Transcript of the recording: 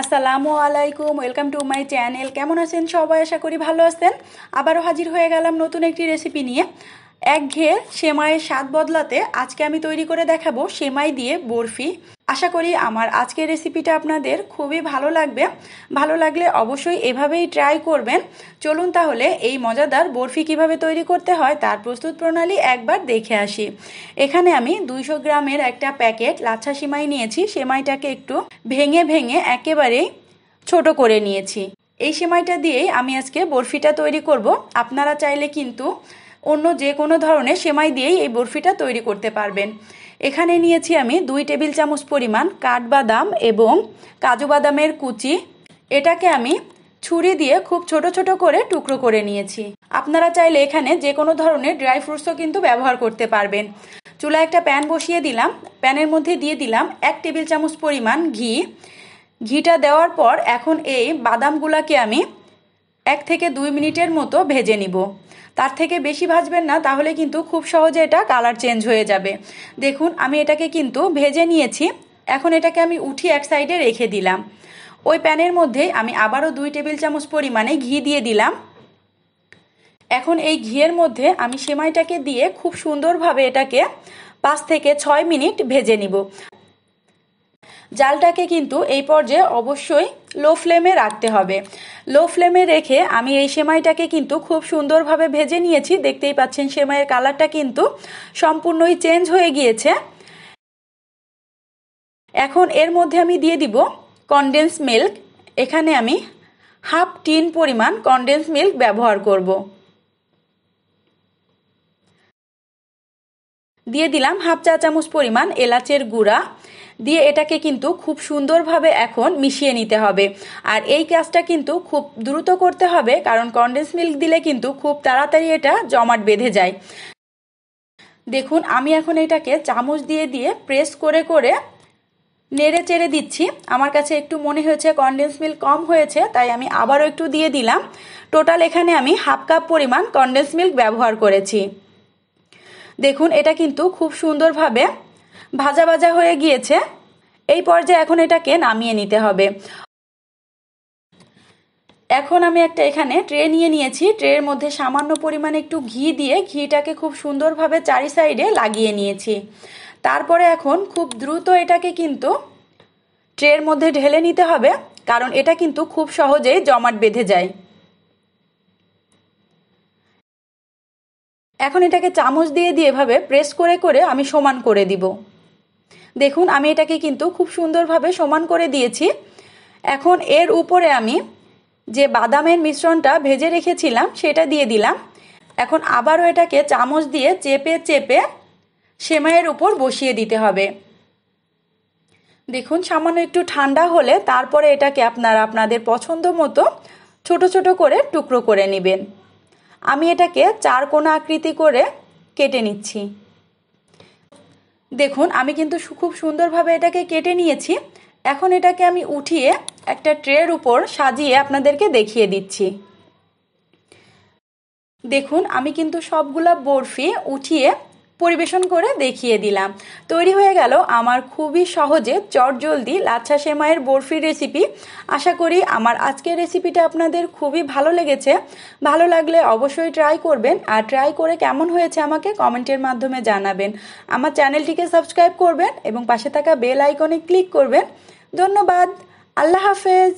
আসসালামু আলাইকুম welcome to my channel কেমন আছেন সবাই আশা করি ভালো আছেন আবারও হাজির হয়ে গেলাম নতুন একটি রেসিপি নিয়ে একঘেয়ে সেমাইয়ের স্বাদ বদলাতে আজকে আমি তৈরি করে দেখাবো সেমাই দিয়ে বরফি আশা করি আমার আজকের রেসিপিটা আপনাদের খুবই ভালো লাগবে ভালো লাগলে অবশ্যই এভাবেই ট্রাই করবেন চলুন তাহলে এই মজাদার বরফি কিভাবে তৈরি করতে হয় তার প্রস্তুত প্রণালী একবার দেখে আসি এখানে আমি দুইশো গ্রামের একটা প্যাকেট লাচ্ছা সেমাই নিয়েছি সেমাইটাকে একটু ভেঙে ভেঙে একেবারেই ছোট করে নিয়েছি এই সেমাইটা দিয়েই আমি আজকে বরফিটা তৈরি করব আপনারা চাইলে কিন্তু অন্য যে কোনো ধরনের সেমাই দিয়েই এই বরফিটা তৈরি করতে পারবেন এখানে নিয়েছি আমি দুই টেবিল চামচ পরিমাণ কাঠবাদাম এবং কাজু বাদামের কুচি এটাকে আমি ছুরি দিয়ে খুব ছোট ছোট করে টুকরো করে নিয়েছি আপনারা চাইলে এখানে যে কোনো ধরনের ড্রাই ফ্রুটসও কিন্তু ব্যবহার করতে পারবেন চুলায় একটা প্যান বসিয়ে দিলাম প্যানের মধ্যে দিয়ে দিলাম এক টেবিল চামচ পরিমাণ ঘি ঘিটা দেওয়ার পর এখন এই বাদামগুলাকে আমি এক থেকে দুই মিনিটের মতো ভেজে নিব তার থেকে বেশি ভাজবেন না তাহলে কিন্তু খুব সহজে এটা কালার চেঞ্জ হয়ে যাবে দেখুন আমি এটাকে কিন্তু ভেজে নিয়েছি এখন এটাকে আমি উঠি এক সাইডে রেখে দিলাম ওই প্যানের মধ্যে আমি আবারও দুই টেবিল চামচ পরিমাণে ঘি দিয়ে দিলাম এখন এই ঘিয়ের মধ্যে আমি সেমাইটাকে দিয়ে খুব সুন্দরভাবে এটাকে পাঁচ থেকে ছয় মিনিট ভেজে নিব জালটাকে কিন্তু এই পর্যায়ে অবশ্যই লো ফ্লেমে রাখতে হবে লো ফ্লেমে রেখে আমি এই সেমাইটাকে কিন্তু খুব সুন্দরভাবে ভেজে নিয়েছি দেখতেই পাচ্ছেন সেমাইয়ের কালারটা কিন্তু সম্পূর্ণই চেঞ্জ হয়ে গিয়েছে এখন এর মধ্যে আমি দিয়ে দিব কনডেন্স মিল্ক এখানে আমি হাফ টিন পরিমাণ কনডেন্স মিল্ক ব্যবহার করব দিয়ে দিলাম হাফ চা চামচ পরিমাণ এলাচের গুঁড়া দিয়ে এটাকে কিন্তু খুব সুন্দরভাবে এখন মিশিয়ে নিতে হবে আর এই কাজটা কিন্তু খুব দ্রুত করতে হবে কারণ কন্ডেন্স মিল্ক দিলে কিন্তু খুব তাড়াতাড়ি এটা জমাট বেঁধে যায় দেখুন আমি এখন এটাকে চামচ দিয়ে দিয়ে প্রেস করে করে নেড়ে চেড়ে দিচ্ছি আমার কাছে একটু মনে হয়েছে কনডেন্স মিল্ক কম হয়েছে তাই আমি আবারও একটু দিয়ে দিলাম টোটাল এখানে আমি হাফ কাপ পরিমাণ কনডেন্স মিল্ক ব্যবহার করেছি দেখুন এটা কিন্তু খুব সুন্দরভাবে ভাজা ভাজা হয়ে গিয়েছে এই পর্যায়ে এখন এটাকে নামিয়ে নিতে হবে এখন আমি একটা এখানে ট্রে নিয়ে নিয়েছি ট্রের মধ্যে সামান্য পরিমাণে একটু ঘি দিয়ে ঘিটাকে খুব সুন্দরভাবে চারি সাইডে লাগিয়ে নিয়েছি তারপরে এখন খুব দ্রুত এটাকে কিন্তু ট্রের মধ্যে ঢেলে নিতে হবে কারণ এটা কিন্তু খুব সহজেই জমাট বেঁধে যায় এখন এটাকে চামচ দিয়ে দিয়ে এভাবে প্রেস করে করে আমি সমান করে দিব দেখুন আমি এটাকে কিন্তু খুব সুন্দরভাবে সমান করে দিয়েছি এখন এর উপরে আমি যে বাদামের মিশ্রণটা ভেজে রেখেছিলাম সেটা দিয়ে দিলাম এখন আবারও এটাকে চামচ দিয়ে চেপে চেপে সেমাইয়ের উপর বসিয়ে দিতে হবে দেখুন সামান্য একটু ঠান্ডা হলে তারপরে এটাকে আপনারা আপনাদের পছন্দ মতো ছোট ছোট করে টুকরো করে নেবেন আমি এটাকে চার কোনা আকৃতি করে কেটে নিচ্ছি দেখুন আমি কিন্তু খুব সুন্দরভাবে এটাকে কেটে নিয়েছি এখন এটাকে আমি উঠিয়ে একটা ট্রের উপর সাজিয়ে আপনাদেরকে দেখিয়ে দিচ্ছি দেখুন আমি কিন্তু সবগুলা বরফি উঠিয়ে পরিবেশন করে দেখিয়ে দিলাম তৈরি হয়ে গেল আমার খুবই সহজে চটজলদি লাচ্ছা সেমাইয়ের বরফির রেসিপি আশা করি আমার আজকের রেসিপিটা আপনাদের খুবই ভালো লেগেছে ভালো লাগলে অবশ্যই ট্রাই করবেন আর ট্রাই করে কেমন হয়েছে আমাকে কমেন্টের মাধ্যমে জানাবেন আমার চ্যানেলটিকে সাবস্ক্রাইব করবেন এবং পাশে থাকা বেল আইকনে ক্লিক করবেন ধন্যবাদ আল্লাহ হাফেজ